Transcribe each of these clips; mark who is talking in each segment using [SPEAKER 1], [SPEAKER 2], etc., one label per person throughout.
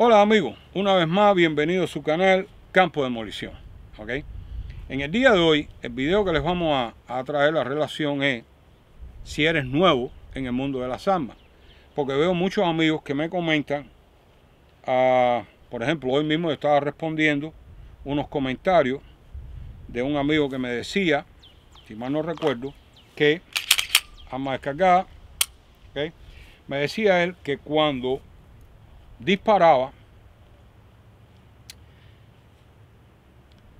[SPEAKER 1] Hola amigos, una vez más bienvenidos a su canal Campo de Demolición. En el día de hoy, el video que les vamos a, traer la relación es si eres nuevo en el mundo de las samba. Porque veo muchos amigos que me comentan, ah, por ejemplo, hoy mismo yo estaba respondiendo unos comentarios de un amigo que me decía, si mal no recuerdo, que a más me decía él que cuando disparaba,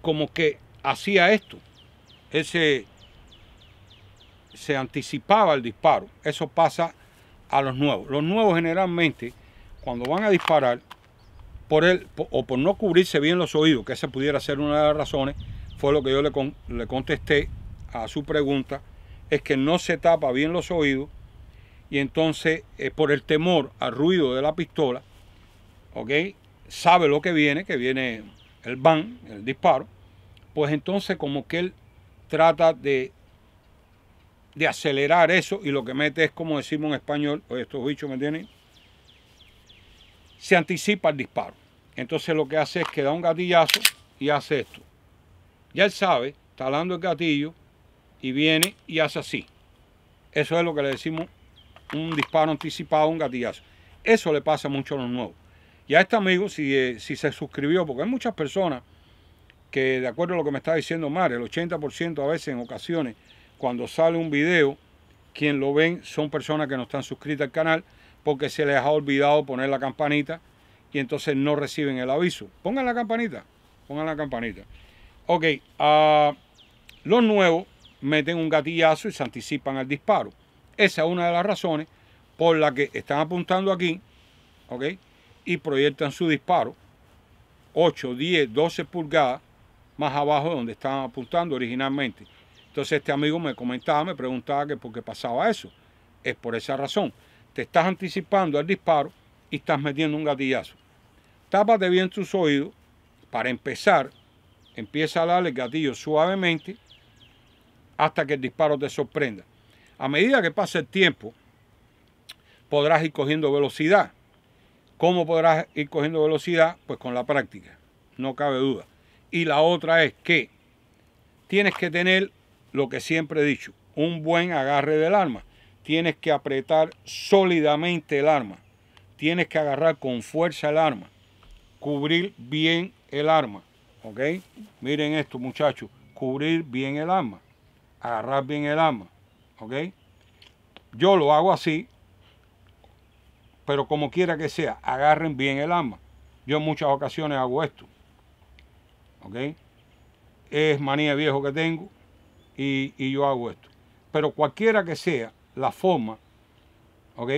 [SPEAKER 1] como que hacía esto. Ese se anticipaba el disparo. Eso pasa a los nuevos. Los nuevos generalmente, cuando van a disparar, por el o por no cubrirse bien los oídos, que esa pudiera ser una de las razones, fue lo que yo le, contesté a su pregunta, es que no se tapa bien los oídos y entonces eh, por el temor al ruido de la pistola ¿ok? Sabe lo que viene, que viene el ban, el disparo, pues entonces como que él trata de, de acelerar eso y lo que mete es, como decimos en español, estos bichos me tienen, se anticipa el disparo. Entonces lo que hace es que da un gatillazo y hace esto. Ya él sabe, está dando el gatillo y viene y hace así. Eso es lo que le decimos un disparo anticipado, un gatillazo. Eso le pasa mucho a los nuevos ya a este amigo, si, eh, si se suscribió, porque hay muchas personas que, de acuerdo a lo que me está diciendo Mario el 80% a veces en ocasiones, cuando sale un video, quien lo ven son personas que no están suscritas al canal porque se les ha olvidado poner la campanita y entonces no reciben el aviso. Pongan la campanita, pongan la campanita. Ok, ah, los nuevos meten un gatillazo y se anticipan al disparo. Esa es una de las razones por la que están apuntando aquí, ¿ok? y proyectan su disparo 8, 10, 12 pulgadas más abajo de donde estaban apuntando originalmente. Entonces este amigo me comentaba, me preguntaba que por qué pasaba eso. Es por esa razón. Te estás anticipando al disparo y estás metiendo un gatillazo. Tápate bien tus oídos. Para empezar, empieza a darle el gatillo suavemente hasta que el disparo te sorprenda. A medida que pasa el tiempo, podrás ir cogiendo velocidad. ¿Cómo podrás ir cogiendo velocidad? Pues con la práctica, no cabe duda. Y la otra es que tienes que tener lo que siempre he dicho, un buen agarre del arma. Tienes que apretar sólidamente el arma. Tienes que agarrar con fuerza el arma. Cubrir bien el arma. ¿Ok? Miren esto, muchachos. Cubrir bien el arma. Agarrar bien el arma. ¿Ok? Yo lo hago así pero como quiera que sea, agarren bien el arma. Yo en muchas ocasiones hago esto. ¿Ok? Es manía viejo que tengo y, y yo hago esto. Pero cualquiera que sea la forma, ¿ok?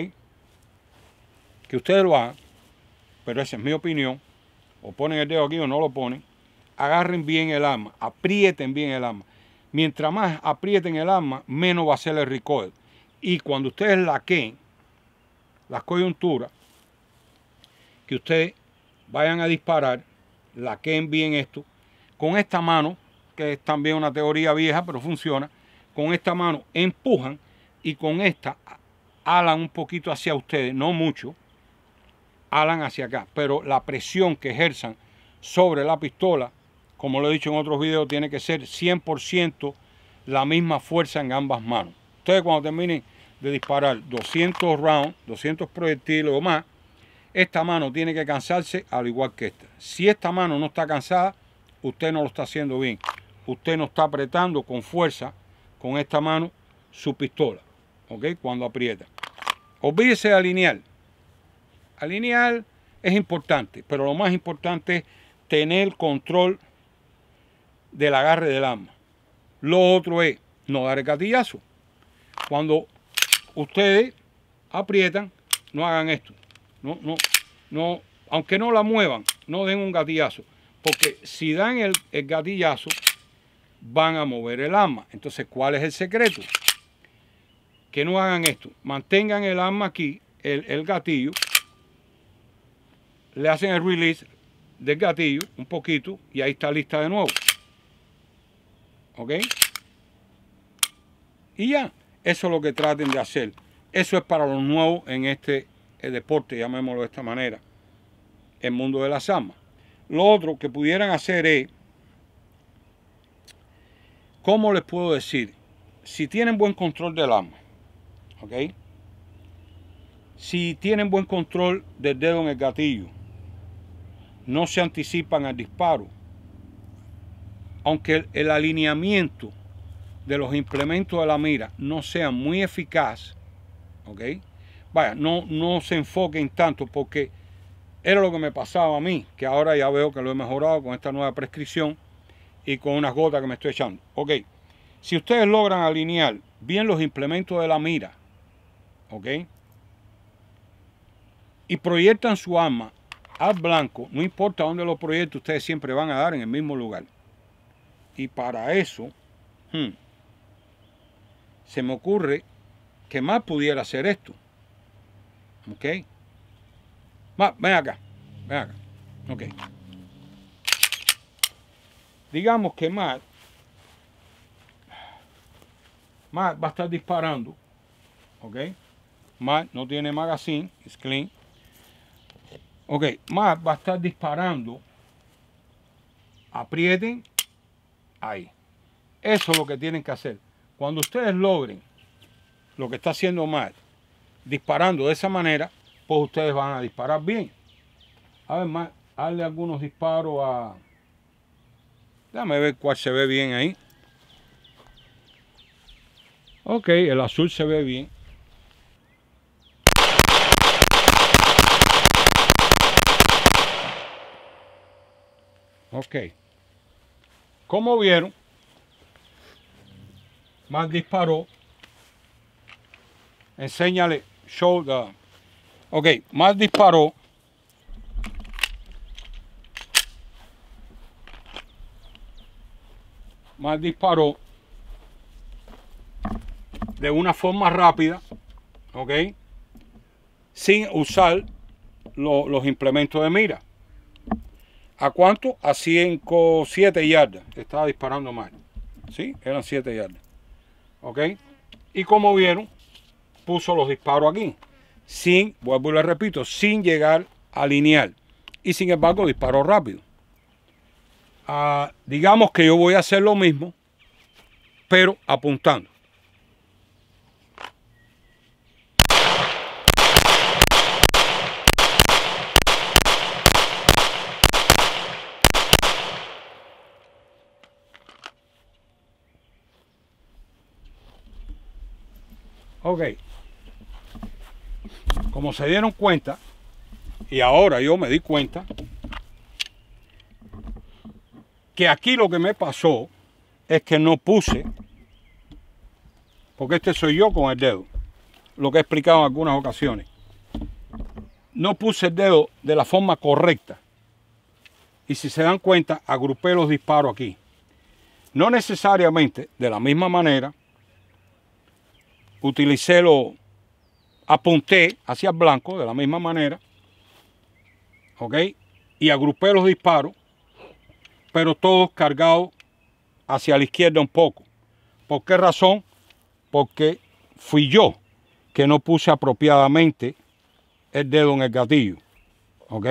[SPEAKER 1] Que ustedes lo hagan, pero esa es mi opinión, o ponen el dedo aquí o no lo ponen, agarren bien el arma, aprieten bien el arma. Mientras más aprieten el arma, menos va a ser el recoil. Y cuando ustedes laqueen, las coyunturas, que ustedes vayan a disparar, la que envíen esto, con esta mano, que es también una teoría vieja, pero funciona, con esta mano empujan y con esta alan un poquito hacia ustedes, no mucho, alan hacia acá, pero la presión que ejerzan sobre la pistola, como lo he dicho en otros videos, tiene que ser 100% la misma fuerza en ambas manos. Ustedes cuando terminen de disparar 200 rounds, 200 proyectiles o más, esta mano tiene que cansarse al igual que esta. Si esta mano no está cansada, usted no lo está haciendo bien. Usted no está apretando con fuerza con esta mano su pistola, ¿ok? Cuando aprieta. Olvídese de alinear. Alinear es importante, pero lo más importante es tener control del agarre del arma. Lo otro es no dar el gatillazo. Cuando ustedes aprietan, no hagan esto. No, no, no, aunque no la muevan, no den un gatillazo. Porque si dan el, gatillazo, van a mover el arma. Entonces, ¿cuál es el secreto? Que no hagan esto. Mantengan el arma aquí, el, el gatillo. Le hacen el release del gatillo un poquito y ahí está lista de nuevo. ¿Ok? Y ya. Eso es lo que traten de hacer. Eso es para los nuevos en este eh, deporte, llamémoslo de esta manera, el mundo de las armas. Lo otro que pudieran hacer es, ¿cómo les puedo decir? Si tienen buen control del arma, ¿ok? Si tienen buen control del dedo en el gatillo, no se anticipan al disparo, aunque el, el alineamiento de los implementos de la mira no sea muy eficaz, ¿ok? Vaya, no, no se enfoquen tanto porque era lo que me pasaba a mí, que ahora ya veo que lo he mejorado con esta nueva prescripción y con unas gotas que me estoy echando. Ok, si ustedes logran alinear bien los implementos de la mira, ok, y proyectan su arma al blanco, no importa dónde lo proyecte, ustedes siempre van a dar en el mismo lugar. Y para eso, hmm, se me ocurre que más pudiera hacer esto. ¿Ok? Matt, ven acá, ven acá. Ok. Digamos que Matt, Matt va a estar disparando. ¿Ok? Matt no tiene magazine, es clean. Ok, Matt va a estar disparando. Aprieten ahí. Eso es lo que tienen que hacer. Cuando ustedes logren lo que está haciendo mal, disparando de esa manera, pues ustedes van a disparar bien. a ver Además, darle algunos disparos a... Déjame ver cuál se ve bien ahí. Ok, el azul se ve bien. Ok. Como vieron, más disparó. Enséñale, show Ok, más disparó. Más disparó de una forma rápida, ¿ok? Sin usar los implementos de mira. ¿A cuánto? A 5, 7 yardas. Estaba disparando más. ¿Sí? Eran 7 yardas. Y como vieron, puso los disparos aquí. Sin, vuelvo y le repito, sin llegar a lineal. Y sin embargo disparó rápido. Ah, digamos que yo voy a hacer lo mismo, pero apuntando. Ok. Como se dieron cuenta, y ahora yo me di cuenta, que aquí lo que me pasó es que no puse, porque este soy yo con el dedo, lo que he explicado en algunas ocasiones, no puse el dedo de la forma correcta. Y si se dan cuenta, agrupé los disparos aquí. No necesariamente de la misma manera, utilicé lo, apunté hacia el blanco de la misma manera, ¿ok? Y agrupé los disparos, pero todos cargados hacia la izquierda un poco. ¿Por qué razón? Porque fui yo que no puse apropiadamente el dedo en el gatillo, ¿ok?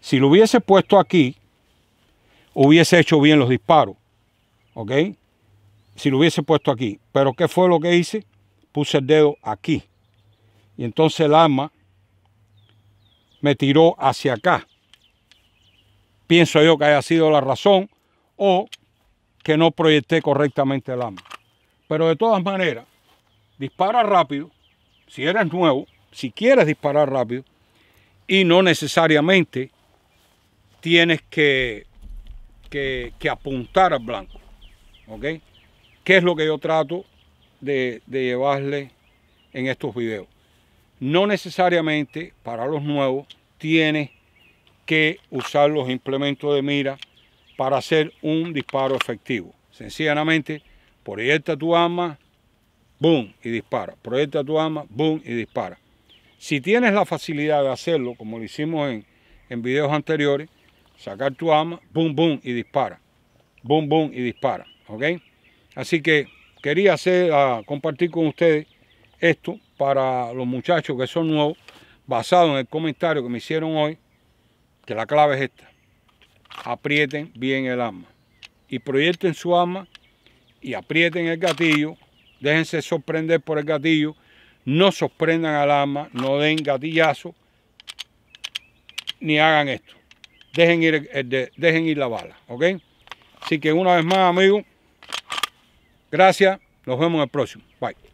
[SPEAKER 1] Si lo hubiese puesto aquí, hubiese hecho bien los disparos, ¿ok? Si lo hubiese puesto aquí. Pero ¿qué fue lo que hice? puse el dedo aquí. Y entonces el arma me tiró hacia acá. Pienso yo que haya sido la razón o que no proyecté correctamente el arma. Pero de todas maneras, dispara rápido, si eres nuevo, si quieres disparar rápido, y no necesariamente tienes que, que, que apuntar al blanco. ¿Ok? ¿Qué es lo que yo trato de, llevarle en estos videos. No necesariamente para los nuevos tienes que usar los implementos de mira para hacer un disparo efectivo. Sencillamente, proyecta tu arma, boom, y dispara. Proyecta tu arma, boom, y dispara. Si tienes la facilidad de hacerlo, como lo hicimos en, en videos anteriores, sacar tu arma, boom, boom, y dispara. Boom, boom, y dispara. ¿Ok? Así que quería hacer, ah, compartir con ustedes esto para los muchachos que son nuevos, basado en el comentario que me hicieron hoy, que la clave es esta. Aprieten bien el arma y proyecten su arma y aprieten el gatillo, déjense sorprender por el gatillo, no sorprendan al arma, no den gatillazo, ni hagan esto. Dejen ir, dejen ir la bala, ¿ok? Así que una vez más, amigos, Gracias, nos vemos en el próximo. Bye.